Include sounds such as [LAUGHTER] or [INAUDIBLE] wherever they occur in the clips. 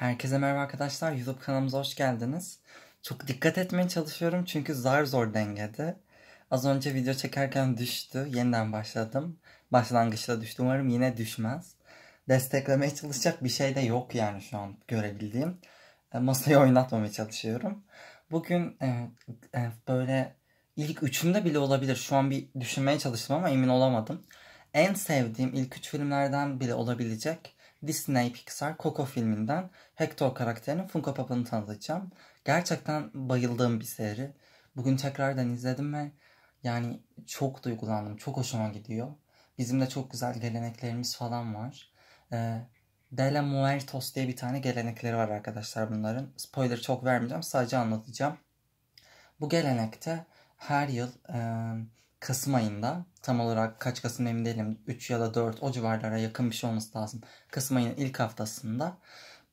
Herkese merhaba arkadaşlar. YouTube kanalımıza hoş geldiniz. Çok dikkat etmeye çalışıyorum çünkü zar zor dengede. Az önce video çekerken düştü. Yeniden başladım. Başlangıçta düştü. Umarım yine düşmez. Desteklemeye çalışacak bir şey de yok yani şu an görebildiğim. E, masayı oynatmamaya çalışıyorum. Bugün e, e, böyle ilk üçümde bile olabilir. Şu an bir düşünmeye çalıştım ama emin olamadım. En sevdiğim ilk üç filmlerden bile olabilecek Disney Pixar Coco filminden Hector karakterinin Funko Pop'unu tanıtacağım. Gerçekten bayıldığım bir seri. Bugün tekrardan izledim ve yani çok duygulandım. Çok hoşuma gidiyor. Bizim de çok güzel geleneklerimiz falan var. Ee, de la Muertos diye bir tane gelenekleri var arkadaşlar bunların. Spoiler çok vermeyeceğim sadece anlatacağım. Bu gelenekte her yıl e, Kasım ayında tam olarak kaç Kasım emin değilim 3 ya da 4 o civarlara yakın bir şey olması lazım. Kasım ayının ilk haftasında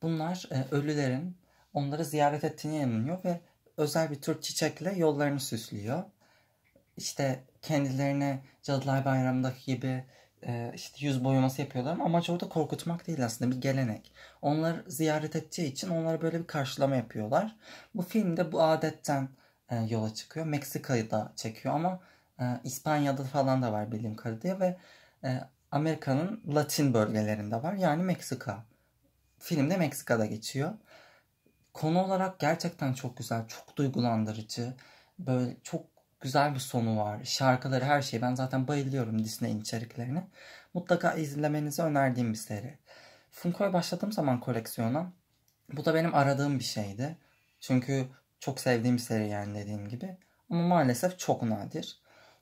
bunlar e, ölülerin onları ziyaret ettiğine inanıyor ve özel bir tür çiçekle yollarını süslüyor. İşte kendilerine Cadılar Bayramı'ndaki gibi e, işte yüz boyaması yapıyorlar ama amaç orada korkutmak değil aslında bir gelenek. Onlar ziyaret ettiği için onlara böyle bir karşılama yapıyorlar. Bu filmde bu adetten e, yola çıkıyor. Meksika'yı da çekiyor ama ee, İspanya'da falan da var bildiğim kadarıyla ve e, Amerika'nın Latin bölgelerinde var. Yani Meksika. Filmde Meksika'da geçiyor. Konu olarak gerçekten çok güzel, çok duygulandırıcı. Böyle çok güzel bir sonu var. Şarkıları, her şeyi Ben zaten bayılıyorum disney içeriklerini. Mutlaka izlemenizi önerdiğim bir seri. Funko'ya başladığım zaman koleksiyona bu da benim aradığım bir şeydi. Çünkü çok sevdiğim bir seri yani dediğim gibi. Ama maalesef çok nadir.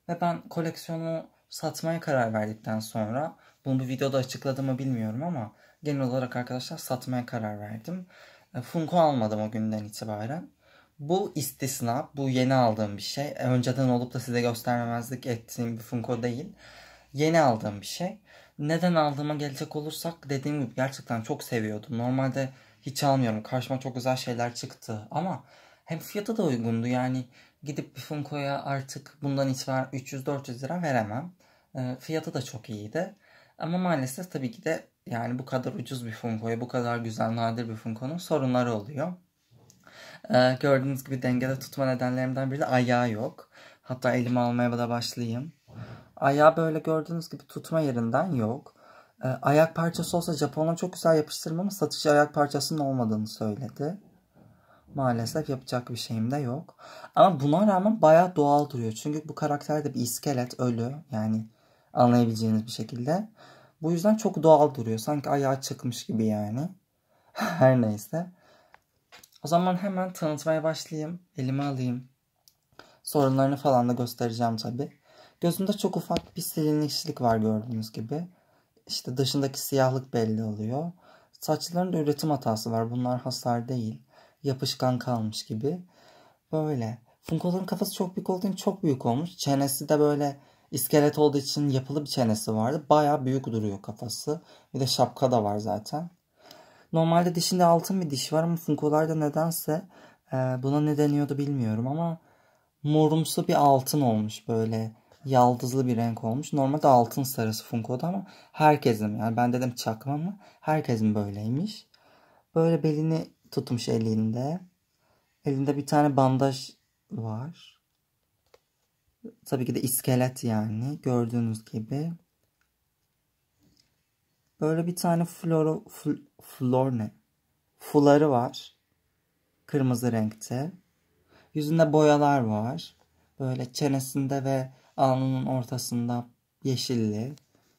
Ve ben koleksiyonu satmaya karar verdikten sonra bunu bir videoda açıkladığımı bilmiyorum ama genel olarak arkadaşlar satmaya karar verdim. E, Funko almadım o günden itibaren. Bu istisna, bu yeni aldığım bir şey. E, önceden olup da size göstermemezlik ettiğim bir Funko değil. Yeni aldığım bir şey. Neden aldığıma gelecek olursak dediğim gibi gerçekten çok seviyordum. Normalde hiç almıyorum. Karşıma çok güzel şeyler çıktı ama hem fiyatı da uygundu yani gidip bir Funko'ya artık bundan itibaren 300-400 lira veremem. E, fiyatı da çok iyiydi. Ama maalesef tabii ki de yani bu kadar ucuz bir Funko'ya bu kadar güzel nadir bir Funko'nun sorunları oluyor. Ee, gördüğünüz gibi dengede tutma nedenlerimden biri de ayağı yok. Hatta elimi almaya da başlayayım. Ayağı böyle gördüğünüz gibi tutma yerinden yok. Ee, ayak parçası olsa Japon'a çok güzel yapıştırma ama satıcı ayak parçasının olmadığını söyledi maalesef yapacak bir şeyim de yok. Ama buna rağmen bayağı doğal duruyor. Çünkü bu karakter de bir iskelet, ölü yani anlayabileceğiniz bir şekilde. Bu yüzden çok doğal duruyor. Sanki ayağı çıkmış gibi yani. [LAUGHS] Her neyse. O zaman hemen tanıtmaya başlayayım. Elime alayım. Sorunlarını falan da göstereceğim tabi. Gözünde çok ufak bir silinmişlik var gördüğünüz gibi. İşte dışındaki siyahlık belli oluyor. Saçlarında üretim hatası var. Bunlar hasar değil yapışkan kalmış gibi. Böyle. Funko'ların kafası çok büyük olduğu için çok büyük olmuş. Çenesi de böyle iskelet olduğu için yapılı bir çenesi vardı. Baya büyük duruyor kafası. Bir de şapka da var zaten. Normalde dişinde altın bir diş var ama Funko'larda nedense e, buna ne deniyordu bilmiyorum ama morumsu bir altın olmuş böyle yaldızlı bir renk olmuş. Normalde altın sarısı Funko'da ama herkesin yani ben dedim çakma mı herkesin böyleymiş. Böyle belini tutmuş elinde. Elinde bir tane bandaj var. Tabii ki de iskelet yani gördüğünüz gibi. Böyle bir tane floro, fl, flor ne? Fuları var. Kırmızı renkte. Yüzünde boyalar var. Böyle çenesinde ve alnının ortasında yeşilli.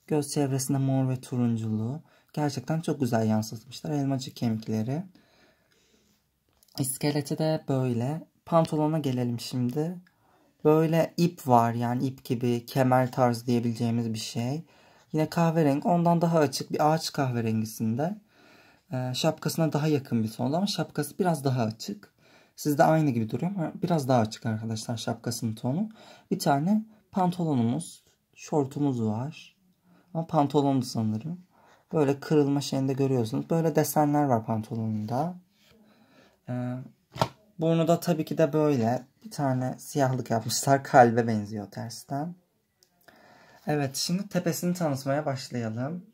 Göz çevresinde mor ve turunculu. Gerçekten çok güzel yansıtmışlar elmacık kemikleri. İskeleti de böyle. Pantolona gelelim şimdi. Böyle ip var yani ip gibi kemer tarzı diyebileceğimiz bir şey. Yine kahverengi ondan daha açık bir ağaç kahverengisinde. Ee, şapkasına daha yakın bir ton ama şapkası biraz daha açık. Sizde aynı gibi duruyor ama biraz daha açık arkadaşlar şapkasının tonu. Bir tane pantolonumuz, şortumuz var. Ama pantolonu sanırım. Böyle kırılma şeyinde görüyorsunuz. Böyle desenler var pantolonunda. Ee, burnu da tabii ki de böyle. Bir tane siyahlık yapmışlar. Kalbe benziyor tersten. Evet şimdi tepesini tanıtmaya başlayalım.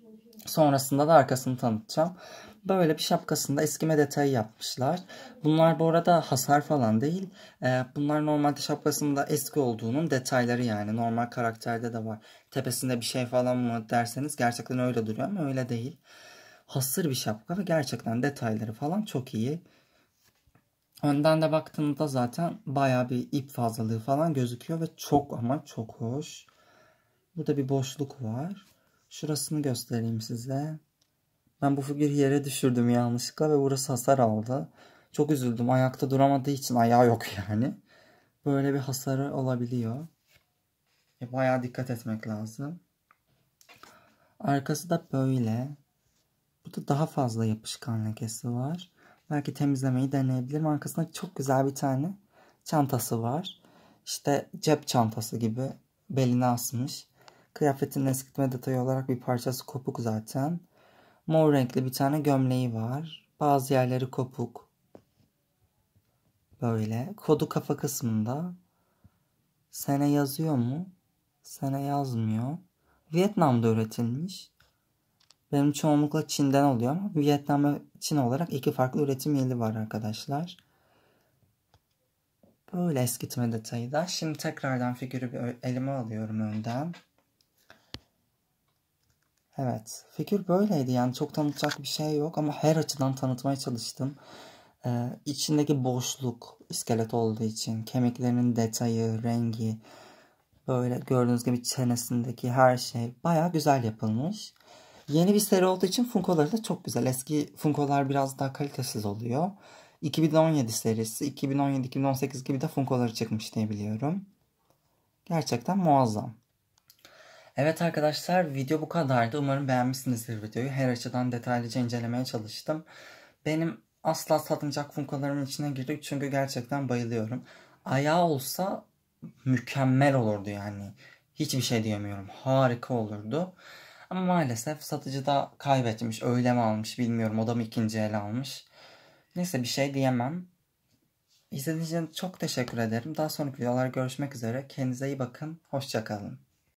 Sonrasında da arkasını tanıtacağım. Böyle bir şapkasında eskime detayı yapmışlar. Bunlar bu arada hasar falan değil. Ee, bunlar normalde şapkasında eski olduğunun detayları yani. Normal karakterde de var. Tepesinde bir şey falan mı derseniz gerçekten öyle duruyor ama öyle değil. Hasır bir şapka ve gerçekten detayları falan çok iyi. Önden de baktığımda zaten baya bir ip fazlalığı falan gözüküyor ve çok ama çok hoş. Burada bir boşluk var. Şurasını göstereyim size. Ben bu figürü yere düşürdüm yanlışlıkla ve burası hasar aldı. Çok üzüldüm. Ayakta duramadığı için ayağı yok [LAUGHS] yani. Böyle bir hasarı olabiliyor. E, bayağı dikkat etmek lazım. Arkası da böyle. Burada daha fazla yapışkan lekesi var. Belki temizlemeyi deneyebilirim. Arkasında çok güzel bir tane çantası var. İşte cep çantası gibi beline asmış. Kıyafetin eskitme detayı olarak bir parçası kopuk zaten. Mor renkli bir tane gömleği var. Bazı yerleri kopuk. Böyle. Kodu kafa kısmında. Sene yazıyor mu? Sene yazmıyor. Vietnam'da üretilmiş. Benim çoğunlukla Çin'den oluyor ama Vietnam ve Çin olarak iki farklı üretim yeri var arkadaşlar. Böyle eskitme detayı da. Şimdi tekrardan figürü bir elime alıyorum önden. Evet. Figür böyleydi. Yani çok tanıtacak bir şey yok ama her açıdan tanıtmaya çalıştım. Ee, içindeki boşluk iskelet olduğu için kemiklerinin detayı, rengi böyle gördüğünüz gibi çenesindeki her şey baya güzel yapılmış. Yeni bir seri olduğu için Funko'ları da çok güzel. Eski Funko'lar biraz daha kalitesiz oluyor. 2017 serisi, 2017, 2018 gibi de Funko'ları çıkmış diye biliyorum. Gerçekten muazzam. Evet arkadaşlar video bu kadardı. Umarım beğenmişsinizdir videoyu. Her açıdan detaylıca incelemeye çalıştım. Benim asla satmayacak funkolarımın içine girdik çünkü gerçekten bayılıyorum. Ayağı olsa mükemmel olurdu yani. Hiçbir şey diyemiyorum. Harika olurdu. Ama maalesef satıcı da kaybetmiş. Öyle mi almış bilmiyorum. O da mı ikinci el almış? Neyse bir şey diyemem. İzlediğiniz için çok teşekkür ederim. Daha sonraki videolarda görüşmek üzere. Kendinize iyi bakın. Hoşçakalın.